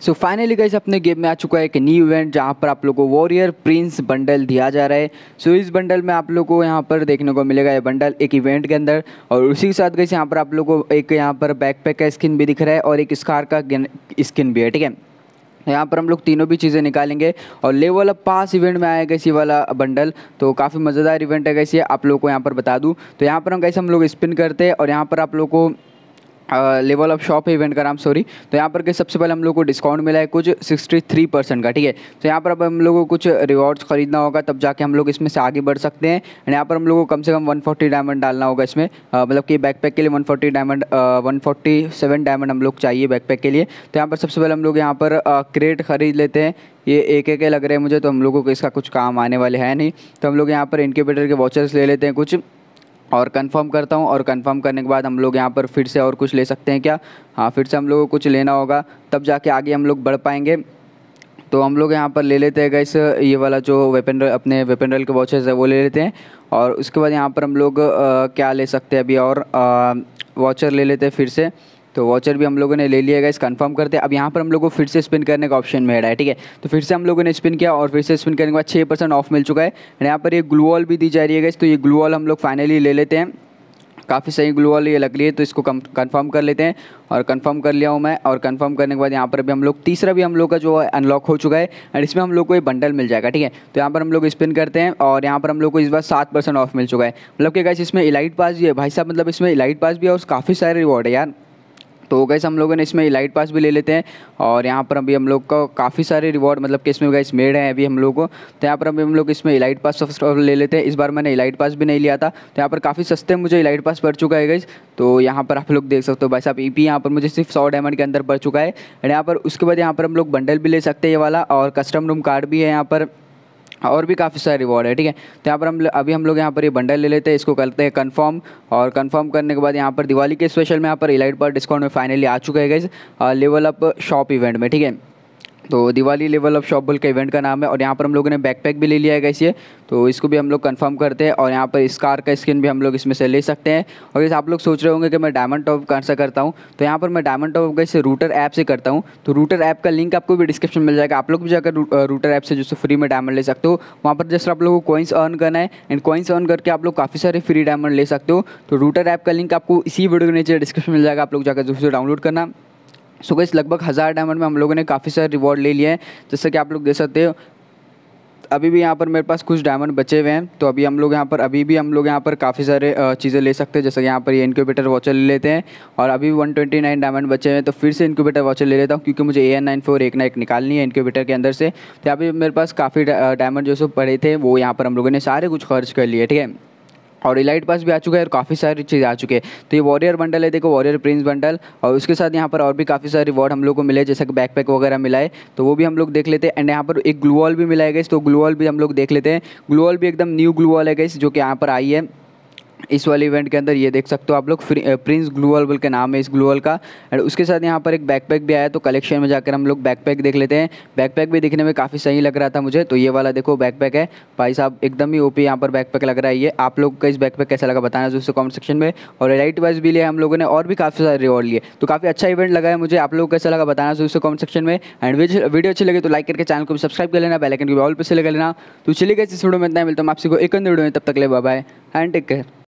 सो finally guys अपने game में आ चुका है एक न्यू इवेंट जहाँ पर आप लोग को वॉरियर प्रिंस बंडल दिया जा रहा है सो so, इस बंडल में आप लोग को यहाँ पर देखने को मिलेगा ये बंडल एक इवेंट के अंदर और उसी के साथ गई यहाँ पर आप लोग को एक यहाँ पर बैकपैक का स्किन भी दिख रहा है और एक स्कार का स्किन भी है ठीक है तो यहाँ पर हम लोग तीनों भी चीज़ें निकालेंगे और लेवल अप पास इवेंट में आया कैसी वाला बंडल तो काफ़ी मज़ेदार इवेंट है कैसे आप लोग को यहाँ पर बता दूँ तो यहाँ पर हम कैसे हम लोग स्पिन करते हैं और यहाँ पर आप लोग को लेवल ऑफ शॉप है इवेंट का नाम सॉरी तो यहाँ पर के सबसे पहले हम लोग को डिस्काउंट मिला है कुछ 63 परसेंट का ठीक है तो यहाँ पर अब हम लोग को कुछ रिवॉर्ड्स खरीदना होगा तब जाके हम लोग इसमें से आगे बढ़ सकते हैं एंड यहाँ पर हम लोग को कम से कम 140 डायमंड डालना होगा इसमें मतलब कि बैकपैक के लिए 140 डायमंड वन डायमंड हम लोग चाहिए बैकपैक के लिए तो यहाँ पर सबसे पहले हम लोग यहाँ पर क्रेट खरीद लेते हैं ये एक एक लग रहे हैं मुझे तो हम लोगों को इसका कुछ काम आने वाले हैं नहीं तो हम लोग यहाँ पर इनक्यूबेटर के वॉचर्स ले लेते हैं कुछ और कंफर्म करता हूँ और कंफर्म करने के बाद हम लोग यहाँ पर फिर से और कुछ ले सकते हैं क्या हाँ फिर से हम लोग को कुछ लेना होगा तब जाके आगे हम लोग बढ़ पाएंगे तो हम लोग यहाँ पर ले लेते हैं गैस ये वाला जो वेपन अपने वेपन रेल के वॉचेस है वो ले लेते हैं और उसके बाद यहाँ पर हम लोग आ, क्या ले सकते हैं अभी और वॉचर ले लेते हैं फिर से तो वॉचर भी हम लोगों ने ले लिया इस कन्फर्म करते हैं अब यहाँ पर हम लोग को फिर से स्पिन करने का ऑप्शन मिल रहा है ठीक है तो फिर से हम लोगों ने स्पिन किया और फिर से स्पिन करने के बाद छः परसेंट ऑफ मिल चुका है यहाँ पर ये ग्लू भी दी जा रही है गाइस तो ये ग्लू हम लोग फाइनली ले लेते हैं काफ़ी सही ग्लू वाली ये लग रही है तो इसको कंफर्म कर लेते हैं और कंफर्म कर लिया हूँ मैं और कंफर्म करने के बाद यहाँ पर भी हम लोग तीसरा भी हम लोग का जो अनलॉक हो चुका है एंड इसमें हम लोग को ये बंडल मिल जाएगा ठीक है तो यहाँ पर हम लोग स्पिन करते हैं और यहाँ पर हम लोग को इस बार सात परसेंट ऑफ मिल चुका है मतलब कि गैस इसमें इलाइट पास भी है भाई साहब मतलब इसमें इलाइट पास भी है और काफ़ी सारे रिवॉर्ड है यार तो गैस हम लोगों ने इसमें इलाइट पास भी ले लेते हैं और यहाँ पर अभी हम लोग का काफ़ी सारे रिवॉर्ड मतलब कि इसमें गैस मेड हैं अभी हम लोग को तो यहाँ पर अभी हम लोग इसमें इलाइट पास फर्स्ट ले लेते हैं इस बार मैंने इलाइट पास भी नहीं लिया था तो यहाँ पर काफ़ी सस्ते मुझे इलाइट पास पड़ चुका है गैस तो यहाँ पर आप लोग देख सकते हो भाई साहब ई e पी यहाँ पर मुझे सिर्फ सौ डायमंड के अंदर पड़ चुका है एंड यहाँ पर उसके बाद यहाँ पर हम लोग बंडल भी ले सकते हैं ये वाला और कस्टम रूम कार्ड भी है यहाँ पर और भी काफ़ी सारे रिवॉर्ड है ठीक है तो यहाँ पर हम अभी हम लोग यहाँ पर ये बंडल ले लेते हैं इसको करते हैं कंफर्म और कंफर्म करने के बाद यहाँ पर दिवाली के स्पेशल में यहाँ पर इलाइट पर डिस्काउंट में फाइनली आ चुका है guys level up shop event में ठीक है तो दिवाली लेवल ऑफ शॉप बोल का इवेंट का नाम है और यहाँ पर हम लोगों ने बैकपैक भी ले लिया है कैसे तो इसको भी हम लोग कंफर्म करते हैं और यहाँ पर इस कार का स्किन भी हम लोग इसमें से ले सकते हैं और जैसे आप लोग सोच रहे होंगे कि मैं डायमंड टॉप कहाँ से करता हूँ तो यहाँ पर मैं डायमंड टॉप कैसे रूटर ऐप से करता हूँ तो रूटर ऐप का लिंक आपको भी डिस्क्रिप्शन मिल जाएगा आप लोग भी जाकर रूटर ऐप से जो फ्री में डायमंड ले सकते हो वहाँ पर जैसे आप लोग को कॉइन्स अर्न करना है एंड कॉइन्स अर्न करके आप लोग काफ़ी सारे फ्री डायमंड ले सकते हो तो रूटर ऐप का लिंक आपको इसी वीडियो के नीचे डिस्क्रिप्शन मिल जाएगा आप लोग जाकर जो डाउनलोड करना सो गई लगभग हज़ार डायमंड में हम लोगों ने काफ़ी सारे रिवॉर्ड ले लिए हैं जैसा कि आप लोग देख सकते हो अभी भी यहाँ पर मेरे पास कुछ डायमंड बचे हुए हैं तो अभी हम लोग यहाँ पर अभी भी हम लोग यहाँ पर काफ़ी सारे चीज़ें ले सकते हैं जैसे कि यहाँ पर ये इनक्यूबेटर वॉचर ले लेते हैं और अभी वन ट्वेंटी नाइन डायमंड बचे हुए हैं तो फिर से इनक्यूबेटर वॉचर ले लेता हूँ क्योंकि मुझे ए एन नाइन फोर एक ना एक निकालनी है इनक्यूबेटर के अंदर से तो यहाँ पर मेरे पास काफ़ी डायमंड जो सो पड़े थे वो यहाँ पर हम लोगों ने सारे कुछ खर्च कर लिए ठीक है और इलाइट पास भी आ चुका है और काफ़ी सारी चीज़ आ चुके हैं तो ये वॉरियर बंडल है देखो वॉरियर प्रिंस बंडल और उसके साथ यहाँ पर और भी काफ़ी सारे रिवॉर्ड हम लोग को मिले जैसे कि बैकपैक वगैरह मिला है तो वो भी हम लोग देख लेते हैं एंड यहाँ पर एक ग्लूवॉल भी मिला है गई तो ग्लूवॉल भी हम लोग देख लेते हैं ग्लूवॉल भी एकदम न्यू ग्लूवॉल है गई जो कि यहाँ पर आई है इस वाले इवेंट के अंदर ये देख सकते हो आप लोग प्रिंस ग्लूअल बोल के नाम है इस ग्लूअल का एंड उसके साथ यहाँ पर एक बैकपैक भी आया तो कलेक्शन में जाकर हम लोग बैकपैक देख लेते हैं बैकपैक भी दिखने में काफ़ी सही लग रहा था मुझे तो ये वाला देखो बैकपैक है भाई साहब एकदम ही ओपी यहाँ पर बैकपैक लग रहा है ये आप लोग का इस बैकपैक कैसा लगा बताना दोस्तों कमेंट सेक्शन में और राइट वाइज भी लिया हम लोगों ने और भी काफ़ी सारे रिवॉर्ड लिए तो काफ़ी अच्छा इवेंट लगा है मुझे आप लोग कैसा लगा बताना दोस्तों कमेंट सेक्शन में एंड वीडियो अच्छी लगे तो लाइक करके चैनल को भी सब्सक्राइब कर लेना बेलाइकन को भी ऑल पर से कर लेना तो चलिए गए इस वीडियो में इतना मिलता हूँ आपसे को एक अंदर वीडियो में तब तक ले बाय एंड टेक केयर